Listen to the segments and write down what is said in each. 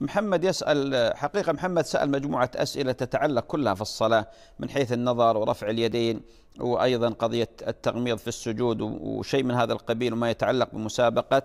محمد يسأل حقيقة محمد سأل مجموعة أسئلة تتعلق كلها في الصلاة من حيث النظر ورفع اليدين وأيضا قضية التغميض في السجود وشيء من هذا القبيل وما يتعلق بمسابقة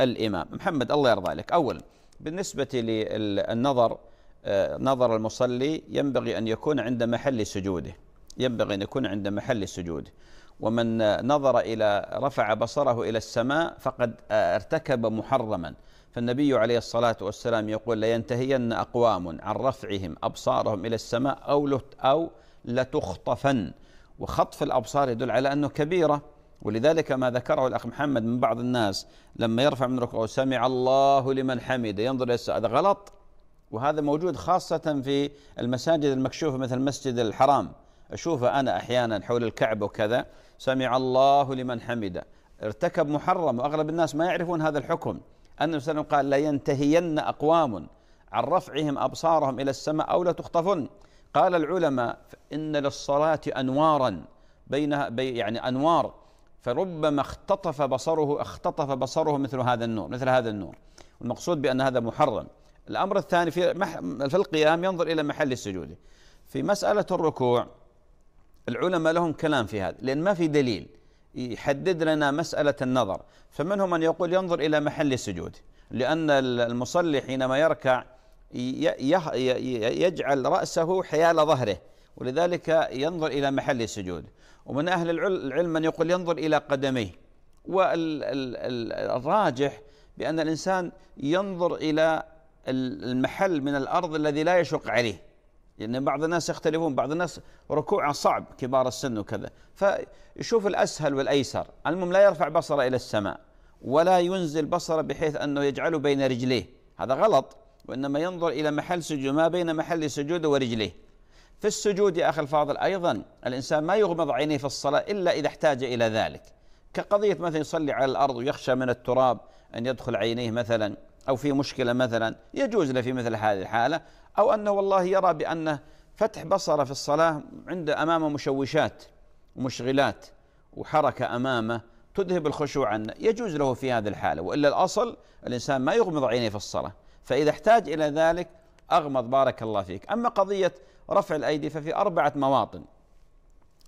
الإمام محمد الله يرضى عليك أولا بالنسبة للنظر آه، نظر المصلي ينبغي أن يكون عند محل سجوده ينبغي أن يكون عند محل سجوده ومن نظر إلى رفع بصره إلى السماء فقد ارتكب محرما فالنبي عليه الصلاة والسلام يقول لينتهين أقوام عن رفعهم أبصارهم إلى السماء أو أو لتخطفن وخطف الأبصار يدل على أنه كبيرة ولذلك ما ذكره الأخ محمد من بعض الناس لما يرفع من ركوعه سمع الله لمن حمد ينظر إلى هذا غلط وهذا موجود خاصة في المساجد المكشوفة مثل المسجد الحرام أشوفه أنا أحيانا حول الكعبة وكذا سمع الله لمن حمده ارتكب محرم وأغلب الناس ما يعرفون هذا الحكم النبي صلى الله عليه وسلم قال لينتهين أقوام عن رفعهم أبصارهم إلى السماء أو لتخطفن قال العلماء إن للصلاة أنوارا بينها بي يعني أنوار فربما اختطف بصره اختطف بصره مثل هذا النور مثل هذا النور والمقصود بأن هذا محرم الأمر الثاني في في القيام ينظر إلى محل السجود في مسألة الركوع العلماء لهم كلام في هذا لأن ما في دليل يحدد لنا مسألة النظر فمنهم من يقول ينظر إلى محل السجود لأن المصلي حينما يركع يجعل رأسه حيال ظهره ولذلك ينظر إلى محل السجود ومن أهل العلم من يقول ينظر إلى قدميه والراجح بأن الإنسان ينظر إلى المحل من الأرض الذي لا يشق عليه لأن يعني بعض الناس يختلفون بعض الناس ركوعه صعب كبار السن وكذا فيشوف الأسهل والأيسر المهم لا يرفع بصره إلى السماء ولا ينزل بصره بحيث أنه يجعله بين رجليه هذا غلط وإنما ينظر إلى محل سجود ما بين محل سجوده ورجليه في السجود يا أخي الفاضل أيضا الإنسان ما يغمض عينيه في الصلاة إلا إذا احتاج إلى ذلك كقضية مثلا يصلي على الأرض ويخشى من التراب أن يدخل عينيه مثلا أو في مشكلة مثلا يجوز له في مثل هذه الحالة أو أنه والله يرى بأنه فتح بصره في الصلاة عند أمامه مشوشات ومشغلات وحركة أمامه تذهب الخشوع عنه يجوز له في هذه الحالة وإلا الأصل الإنسان ما يغمض عينيه في الصلاة فإذا احتاج إلى ذلك أغمض بارك الله فيك أما قضية رفع الأيدي ففي أربعة مواطن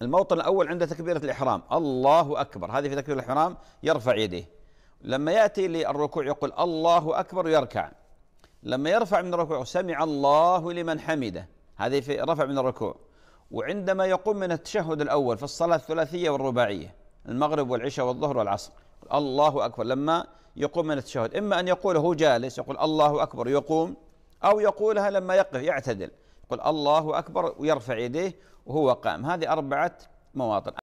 الموطن الأول عند تكبيرة الإحرام الله أكبر هذه في تكبيرة الإحرام يرفع يديه لما يأتي للركوع يقول الله أكبر ويركع لما يرفع من الركوع سمع الله لمن حمده هذه في رفع من الركوع وعندما يقوم من التشهد الأول في الصلاة الثلاثية والرباعية المغرب والعشاء والظهر والعصر الله أكبر لما يقوم من التشهد إما أن يقول هو جالس يقول الله أكبر يقوم أو يقولها لما يقف يعتدل يقول الله أكبر ويرفع يديه وهو قائم هذه أربعة مواطن